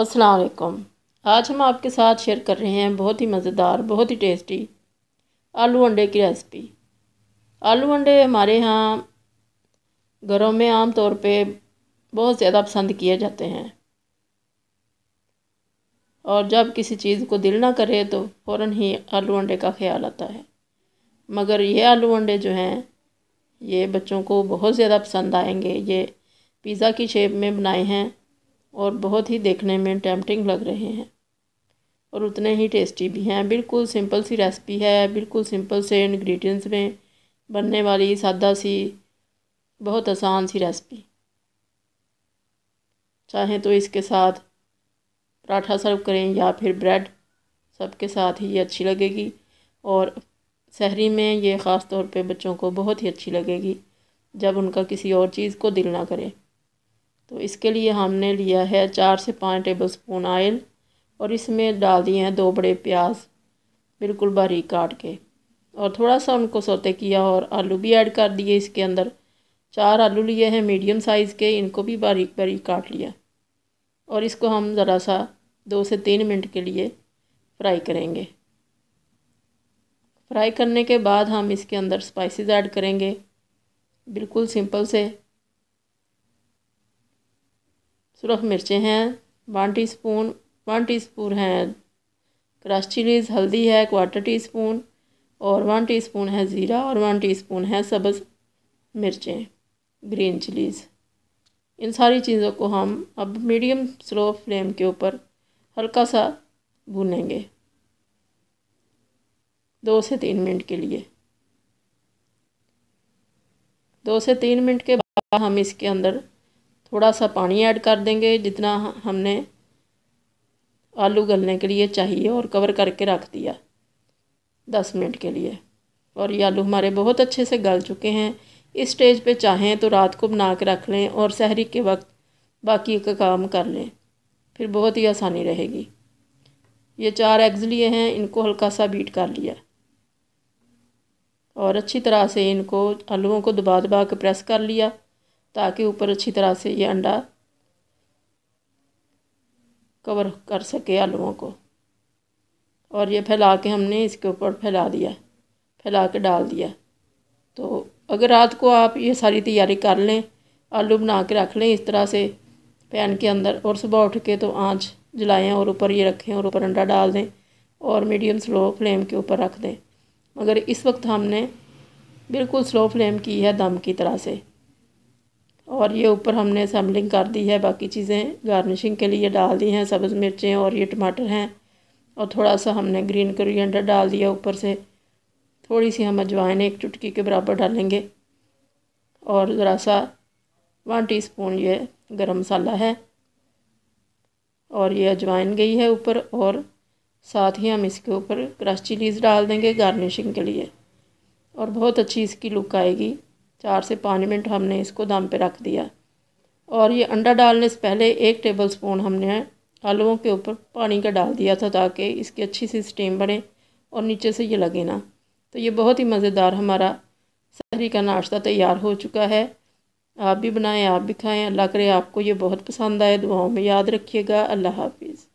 असलकुम आज हम आपके साथ शेयर कर रहे हैं बहुत ही मज़ेदार बहुत ही टेस्टी आलू अंडे की रेसिपी आलू अंडे हमारे यहाँ घरों में आम तौर पे बहुत ज़्यादा पसंद किए जाते हैं और जब किसी चीज़ को दिल ना करे तो फ़ौर ही आलू अंडे का ख्याल आता है मगर ये आलू अंडे जो हैं ये बच्चों को बहुत ज़्यादा पसंद आएंगे ये पिज़्ज़ा की शेप में बनाए हैं और बहुत ही देखने में टेम्पटिंग लग रहे हैं और उतने ही टेस्टी भी हैं बिल्कुल सिंपल सी रेसिपी है बिल्कुल सिंपल से इन्ग्रीडियंट्स में बनने वाली सादा सी बहुत आसान सी रेसिपी चाहें तो इसके साथ पराठा सर्व करें या फिर ब्रेड सबके साथ ही ये अच्छी लगेगी और शहरी में ये ख़ास तौर पे बच्चों को बहुत ही अच्छी लगेगी जब उनका किसी और चीज़ को दिल ना करें तो इसके लिए हमने लिया है चार से पाँच टेबल स्पून आयल और इसमें डाल दिए हैं दो बड़े प्याज बिल्कुल बारीक काट के और थोड़ा सा उनको सोते किया और आलू भी ऐड कर दिए इसके अंदर चार आलू लिए हैं मीडियम साइज़ के इनको भी बारीक बारीक काट लिया और इसको हम ज़रा सा दो से तीन मिनट के लिए फ्राई करेंगे फ्राई करने के बाद हम इसके अंदर स्पाइसेस ऐड करेंगे बिल्कुल सिंपल से सुरख मिर्चें हैं one teaspoon one teaspoon है क्रश चिलीज़ हल्दी है क्वार्टर टी स्पून और वन टी स्पून है ज़ीरा और वन टी स्पून है सब्ज़ मिर्चें ग्रीन चिलीज़ इन सारी चीज़ों को हम अब मीडियम स्लो फ्लेम के ऊपर हल्का सा भूनेंगे दो से तीन मिनट के लिए दो से तीन मिनट के बाद हम इसके अंदर थोड़ा सा पानी ऐड कर देंगे जितना हमने आलू गलने के लिए चाहिए और कवर करके रख दिया दस मिनट के लिए और ये आलू हमारे बहुत अच्छे से गल चुके हैं इस स्टेज पे चाहें तो रात को बना के रख लें और शहरी के वक्त बाकी का काम कर लें फिर बहुत ही आसानी रहेगी ये चार एग्ज़ लिए हैं इनको हल्का सा बीट कर लिया और अच्छी तरह से इनको आलूओं को दबा दबा के प्रेस कर लिया ताकि ऊपर अच्छी तरह से ये अंडा कवर कर सके आलुओं को और ये फैला के हमने इसके ऊपर फैला दिया फैला के डाल दिया तो अगर रात को आप ये सारी तैयारी कर लें आलू बना के रख लें इस तरह से पैन के अंदर और सुबह उठ के तो आंच जलाएं और ऊपर ये रखें और ऊपर अंडा डाल दें और मीडियम स्लो फ्लेम के ऊपर रख दें मगर इस वक्त हमने बिल्कुल स्लो फ्लेम की है दम की तरह से और ये ऊपर हमने असम्बलिंग कर दी है बाकी चीज़ें गार्निशिंग के लिए डाल दी हैं सब्ज़ मिर्चें और ये टमाटर हैं और थोड़ा सा हमने ग्रीन करियंडर डाल दिया ऊपर से थोड़ी सी हम अजवाइन एक चुटकी के बराबर डालेंगे और ज़रा सा वन टीस्पून ये गरम मसाला है और ये अजवाइन गई है ऊपर और साथ ही हम इसके ऊपर क्रश चिलीज़ डाल देंगे गार्निशिंग के लिए और बहुत अच्छी इसकी लुक आएगी चार से पाँच मिनट हमने इसको दम पे रख दिया और ये अंडा डालने से पहले एक टेबल स्पून हमने आलूओं के ऊपर पानी का डाल दिया था ताकि इसकी अच्छी सी स्टीम बने और नीचे से ये लगे ना तो ये बहुत ही मज़ेदार हमारा सहरी का नाश्ता तैयार हो चुका है आप भी बनाएं आप भी खाएं अल्लाह करे आपको ये बहुत पसंद आए दुआओं में याद रखिएगा अल्लाह हाफिज़